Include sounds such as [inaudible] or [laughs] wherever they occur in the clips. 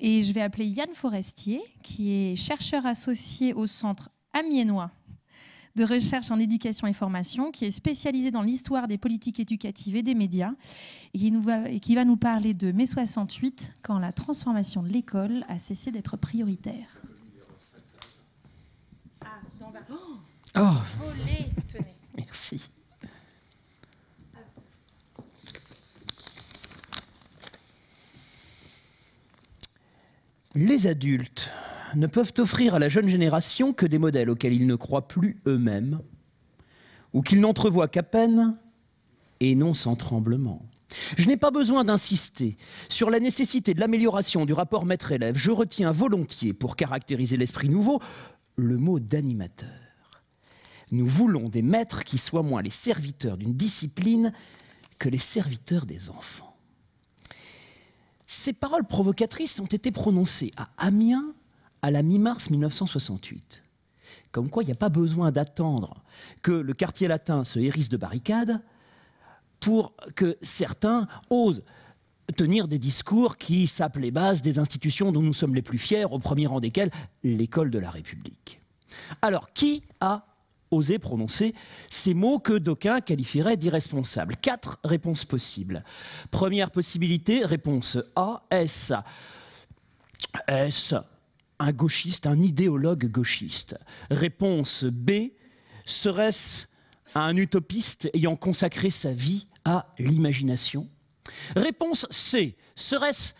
Et je vais appeler Yann Forestier, qui est chercheur associé au Centre amiénois de recherche en éducation et formation, qui est spécialisé dans l'histoire des politiques éducatives et des médias, et qui, va, qui va nous parler de mai 68, quand la transformation de l'école a cessé d'être prioritaire. Ah, oh, oh [laughs] Merci. Les adultes ne peuvent offrir à la jeune génération que des modèles auxquels ils ne croient plus eux-mêmes, ou qu'ils n'entrevoient qu'à peine, et non sans tremblement. Je n'ai pas besoin d'insister sur la nécessité de l'amélioration du rapport maître-élève. Je retiens volontiers, pour caractériser l'esprit nouveau, le mot d'animateur. Nous voulons des maîtres qui soient moins les serviteurs d'une discipline que les serviteurs des enfants. Ces paroles provocatrices ont été prononcées à Amiens à la mi-mars 1968. Comme quoi, il n'y a pas besoin d'attendre que le quartier latin se hérisse de barricades pour que certains osent tenir des discours qui sapent les bases des institutions dont nous sommes les plus fiers, au premier rang desquelles l'école de la République. Alors, qui a oser prononcer ces mots que d'aucuns qualifieraient d'irresponsables. Quatre réponses possibles. Première possibilité, réponse A, S. ce un gauchiste, un idéologue gauchiste. Réponse B, serait-ce un utopiste ayant consacré sa vie à l'imagination Réponse C, serait-ce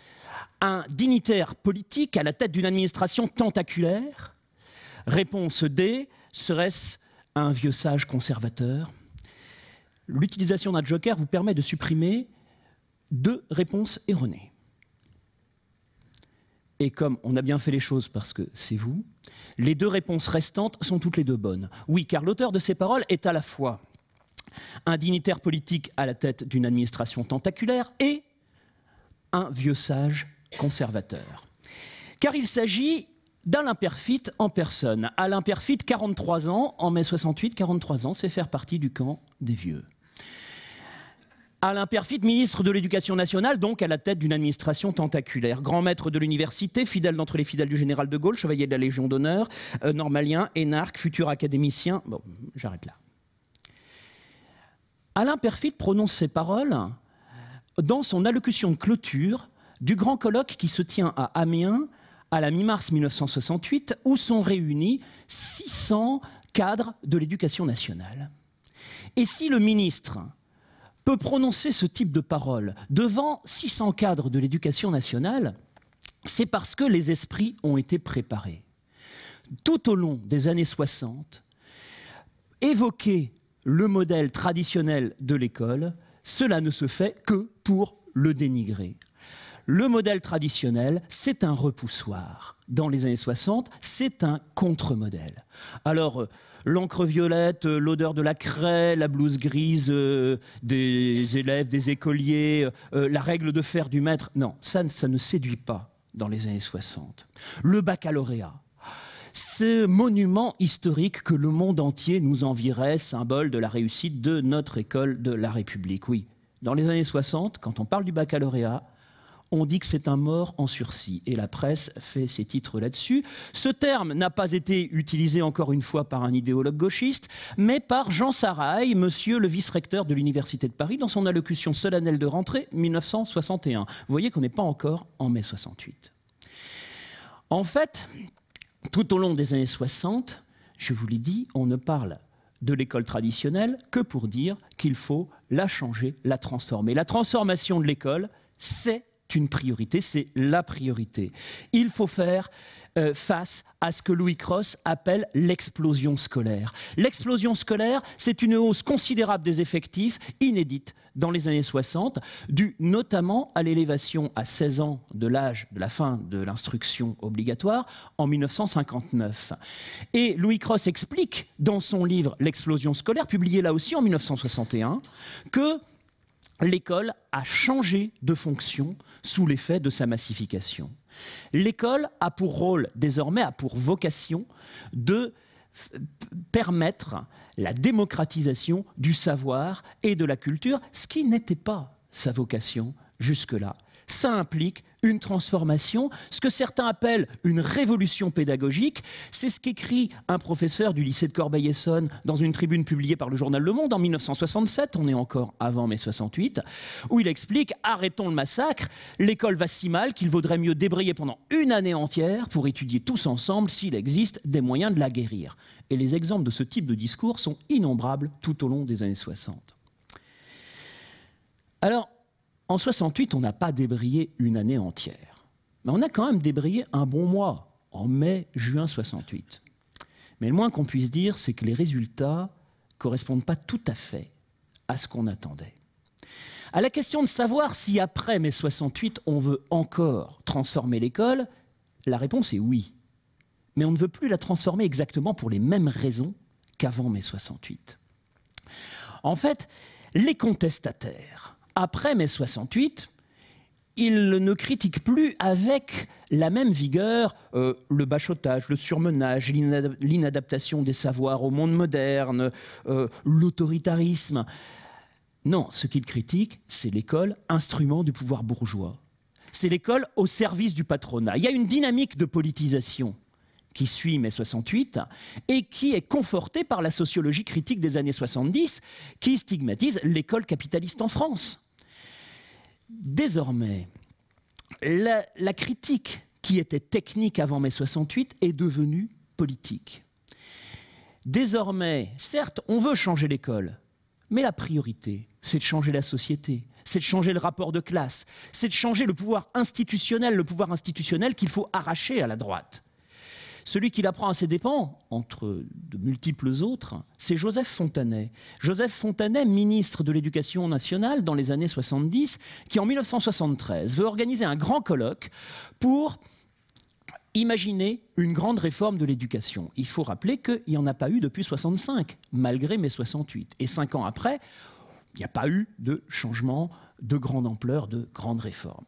un dignitaire politique à la tête d'une administration tentaculaire Réponse D, serait-ce un vieux sage conservateur. L'utilisation d'un joker vous permet de supprimer deux réponses erronées. Et comme on a bien fait les choses parce que c'est vous, les deux réponses restantes sont toutes les deux bonnes. Oui, car l'auteur de ces paroles est à la fois un dignitaire politique à la tête d'une administration tentaculaire et un vieux sage conservateur. Car il s'agit d'Alain Perfit en personne. Alain Perfit, 43 ans, en mai 68, 43 ans, c'est faire partie du camp des vieux. Alain Perfit, ministre de l'Éducation nationale, donc à la tête d'une administration tentaculaire. Grand maître de l'université, fidèle d'entre les fidèles du général de Gaulle, chevalier de la Légion d'honneur, euh, normalien, énarque, futur académicien. Bon, j'arrête là. Alain Perfit prononce ces paroles dans son allocution de clôture du grand colloque qui se tient à Amiens à la mi-mars 1968, où sont réunis 600 cadres de l'éducation nationale. Et si le ministre peut prononcer ce type de parole devant 600 cadres de l'éducation nationale, c'est parce que les esprits ont été préparés. Tout au long des années 60, évoquer le modèle traditionnel de l'école, cela ne se fait que pour le dénigrer. Le modèle traditionnel, c'est un repoussoir. Dans les années 60, c'est un contre-modèle. Alors, euh, l'encre violette, euh, l'odeur de la craie, la blouse grise euh, des élèves, des écoliers, la règle de fer du maître, non, ça, ça ne séduit pas dans les années 60. Le baccalauréat, ce monument historique que le monde entier nous envirait, symbole de la réussite de notre école de la République. Oui, dans les années 60, quand on parle du baccalauréat, on dit que c'est un mort en sursis. Et la presse fait ses titres là-dessus. Ce terme n'a pas été utilisé encore une fois par un idéologue gauchiste, mais par Jean Sarraille, monsieur le vice-recteur de l'Université de Paris, dans son allocution solennelle de rentrée 1961. Vous voyez qu'on n'est pas encore en mai 68. En fait, tout au long des années 60, je vous l'ai dit, on ne parle de l'école traditionnelle que pour dire qu'il faut la changer, la transformer. La transformation de l'école, c'est une priorité, c'est la priorité. Il faut faire euh, face à ce que Louis Cross appelle l'explosion scolaire. L'explosion scolaire, c'est une hausse considérable des effectifs, inédite dans les années 60, due notamment à l'élévation à 16 ans de l'âge de la fin de l'instruction obligatoire en 1959. Et Louis Cross explique dans son livre L'explosion scolaire, publié là aussi en 1961, que l'école a changé de fonction sous l'effet de sa massification. L'école a pour rôle, désormais a pour vocation, de permettre la démocratisation du savoir et de la culture, ce qui n'était pas sa vocation jusque-là. Ça implique une transformation, ce que certains appellent une révolution pédagogique. C'est ce qu'écrit un professeur du lycée de Corbeil-Essonne dans une tribune publiée par le journal Le Monde en 1967, on est encore avant mai 68, où il explique arrêtons le massacre, l'école va si mal qu'il vaudrait mieux débrayer pendant une année entière pour étudier tous ensemble s'il existe des moyens de la guérir. Et les exemples de ce type de discours sont innombrables tout au long des années 60. Alors, en 68, on n'a pas débrayé une année entière. Mais on a quand même débrayé un bon mois, en mai, juin 68. Mais le moins qu'on puisse dire, c'est que les résultats ne correspondent pas tout à fait à ce qu'on attendait. À la question de savoir si après mai 68, on veut encore transformer l'école, la réponse est oui. Mais on ne veut plus la transformer exactement pour les mêmes raisons qu'avant mai 68. En fait, les contestataires après mai 68, il ne critique plus avec la même vigueur euh, le bachotage, le surmenage, l'inadaptation des savoirs au monde moderne, euh, l'autoritarisme. Non, ce qu'il critique, c'est l'école, instrument du pouvoir bourgeois. C'est l'école au service du patronat. Il y a une dynamique de politisation qui suit mai 68, et qui est confortée par la sociologie critique des années 70, qui stigmatise l'école capitaliste en France. Désormais, la, critique qui était technique avant mai 68 est devenue politique. Désormais, certes, on veut changer l'école, mais la priorité, c'est de changer la société, c'est de changer le rapport de classe, c'est de changer le pouvoir institutionnel, le pouvoir institutionnel qu'il faut arracher à la droite. Celui qui l'apprend à ses dépens, entre de multiples autres, c'est Joseph Fontanet. Joseph Fontanet, ministre de l'Éducation nationale dans les années 70, qui en 1973 veut organiser un grand colloque pour imaginer une grande réforme de l'éducation. Il faut rappeler qu'il n'y en a pas eu depuis 65, malgré mes 68. Et cinq ans après, il n'y a pas eu de changement de grande ampleur, de grande réforme.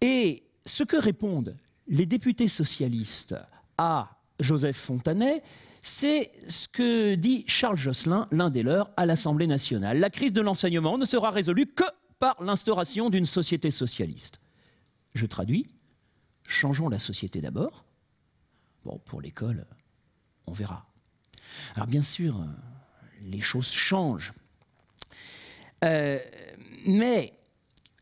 Et ce que répondent les députés socialistes à Joseph Fontanet, c'est ce que dit Charles Josselin, l'un des leurs, à l'Assemblée nationale. La crise de l'enseignement ne sera résolue que par l'instauration d'une société socialiste. Je traduis, changeons la société d'abord. Bon, pour l'école, on verra. Alors bien sûr, les choses changent. Euh, mais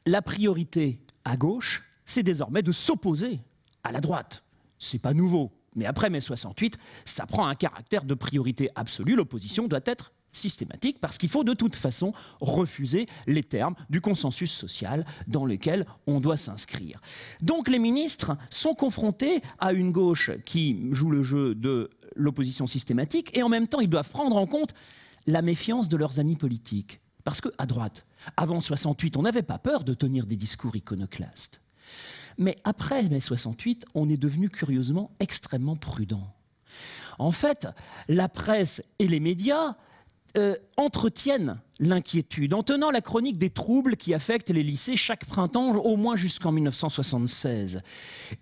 la priorité à gauche, c'est désormais de s'opposer à la droite. C'est pas nouveau, mais après mai 68, ça prend un caractère de priorité absolue. L'opposition doit être systématique parce qu'il faut de toute façon refuser les termes du consensus social dans lequel on doit s'inscrire. Donc les ministres sont confrontés à une gauche qui joue le jeu de l'opposition systématique et en même temps ils doivent prendre en compte la méfiance de leurs amis politiques. Parce que à droite, avant 68, on n'avait pas peur de tenir des discours iconoclastes. Mais après mai 68, on est devenu curieusement extrêmement prudent. En fait, la presse et les médias euh, entretiennent l'inquiétude en tenant la chronique des troubles qui affectent les lycées chaque printemps, au moins jusqu'en 1976.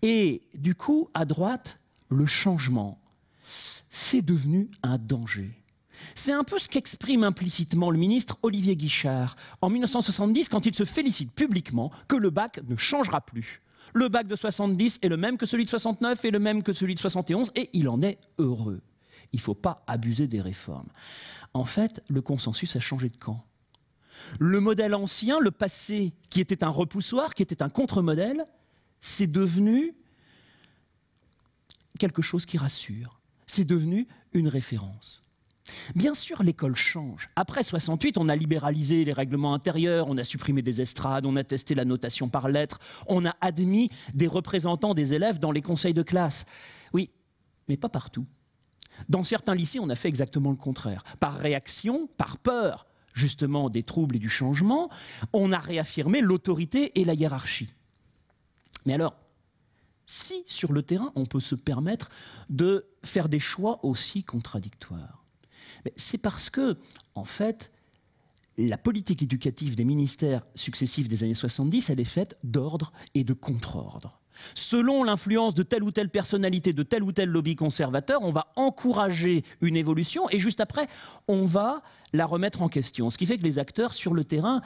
Et du coup, à droite, le changement, c'est devenu un danger. C'est un peu ce qu'exprime implicitement le ministre Olivier Guichard en 1970 quand il se félicite publiquement que le bac ne changera plus. Le bac de 70 est le même que celui de 69 et le même que celui de 71 et il en est heureux. Il ne faut pas abuser des réformes. En fait, le consensus a changé de camp. Le modèle ancien, le passé, qui était un repoussoir, qui était un contre-modèle, c'est devenu quelque chose qui rassure. C'est devenu une référence. Bien sûr, l'école change. Après 68, on a libéralisé les règlements intérieurs, on a supprimé des estrades, on a testé la notation par lettres, on a admis des représentants des élèves dans les conseils de classe. Oui, mais pas partout. Dans certains lycées, on a fait exactement le contraire. Par réaction, par peur, justement, des troubles et du changement, on a réaffirmé l'autorité et la hiérarchie. Mais alors, si sur le terrain, on peut se permettre de faire des choix aussi contradictoires, c'est parce que, en fait, la politique éducative des ministères successifs des années 70, elle est faite d'ordre et de contre-ordre. Selon l'influence de telle ou telle personnalité, de tel ou tel lobby conservateur, on va encourager une évolution et juste après, on va la remettre en question. Ce qui fait que les acteurs sur le terrain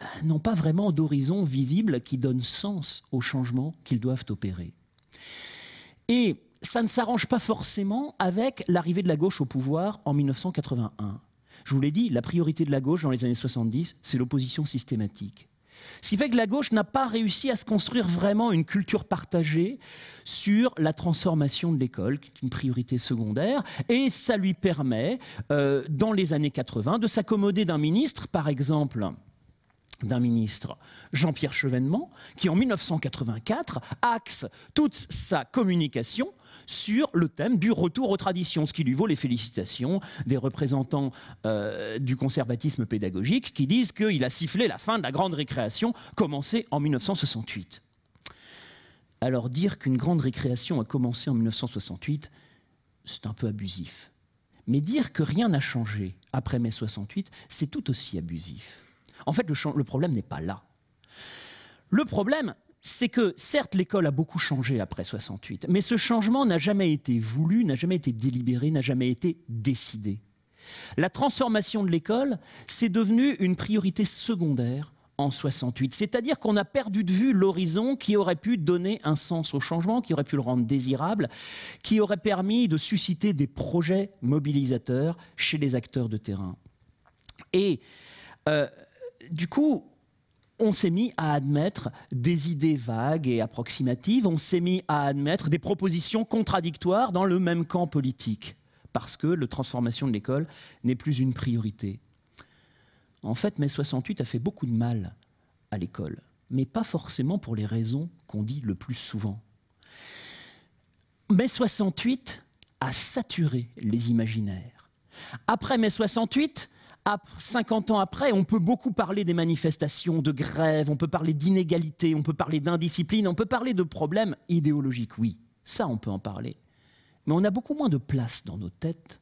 euh, n'ont pas vraiment d'horizon visible qui donne sens aux changements qu'ils doivent opérer. Et ça ne s'arrange pas forcément avec l'arrivée de la gauche au pouvoir en 1981. Je vous l'ai dit, la priorité de la gauche dans les années 70, c'est l'opposition systématique. Ce qui fait que la gauche n'a pas réussi à se construire vraiment une culture partagée sur la transformation de l'école, qui est une priorité secondaire, et ça lui permet, euh, dans les années 80, de s'accommoder d'un ministre, par exemple, d'un ministre, Jean-Pierre Chevènement, qui en 1984 axe toute sa communication sur le thème du retour aux traditions, ce qui lui vaut les félicitations des représentants euh, du conservatisme pédagogique qui disent qu'il a sifflé la fin de la grande récréation commencée en 1968. Alors dire qu'une grande récréation a commencé en 1968, c'est un peu abusif. Mais dire que rien n'a changé après mai 68, c'est tout aussi abusif. En fait, le, problème n'est pas là. Le problème, c'est que certes l'école a beaucoup changé après 68, mais ce changement n'a jamais été voulu, n'a jamais été délibéré, n'a jamais été décidé. La transformation de l'école, c'est devenu une priorité secondaire en 68, c'est-à-dire qu'on a perdu de vue l'horizon qui aurait pu donner un sens au changement, qui aurait pu le rendre désirable, qui aurait permis de susciter des projets mobilisateurs chez les acteurs de terrain. Et euh, du coup, on s'est mis à admettre des idées vagues et approximatives, on s'est mis à admettre des propositions contradictoires dans le même camp politique, parce que la transformation de l'école n'est plus une priorité. En fait, mai 68 a fait beaucoup de mal à l'école, mais pas forcément pour les raisons qu'on dit le plus souvent. Mai 68 a saturé les imaginaires. Après mai 68, 50 ans après, on peut beaucoup parler des manifestations, de grèves, on peut parler d'inégalités, on peut parler d'indiscipline, on peut parler de problèmes idéologiques, oui, ça on peut en parler. Mais on a beaucoup moins de place dans nos têtes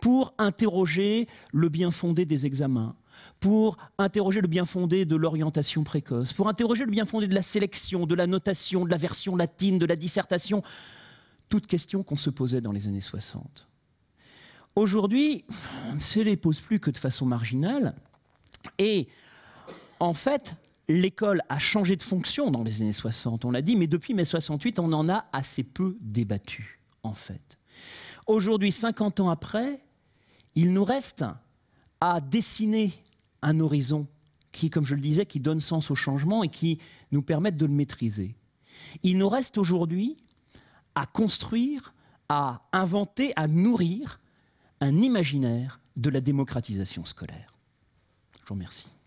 pour interroger le bien fondé des examens, pour interroger le bien fondé de l'orientation précoce, pour interroger le bien fondé de la sélection, de la notation, de la version latine, de la dissertation, toutes questions qu'on se posait dans les années 60. Aujourd'hui, on ne se les pose plus que de façon marginale. Et en fait, l'école a changé de fonction dans les années 60, on l'a dit, mais depuis mai 68, on en a assez peu débattu, en fait. Aujourd'hui, 50 ans après, il nous reste à dessiner un horizon qui, comme je le disais, qui donne sens au changement et qui nous permette de le maîtriser. Il nous reste aujourd'hui à construire, à inventer, à nourrir un imaginaire de la démocratisation scolaire. Je vous remercie.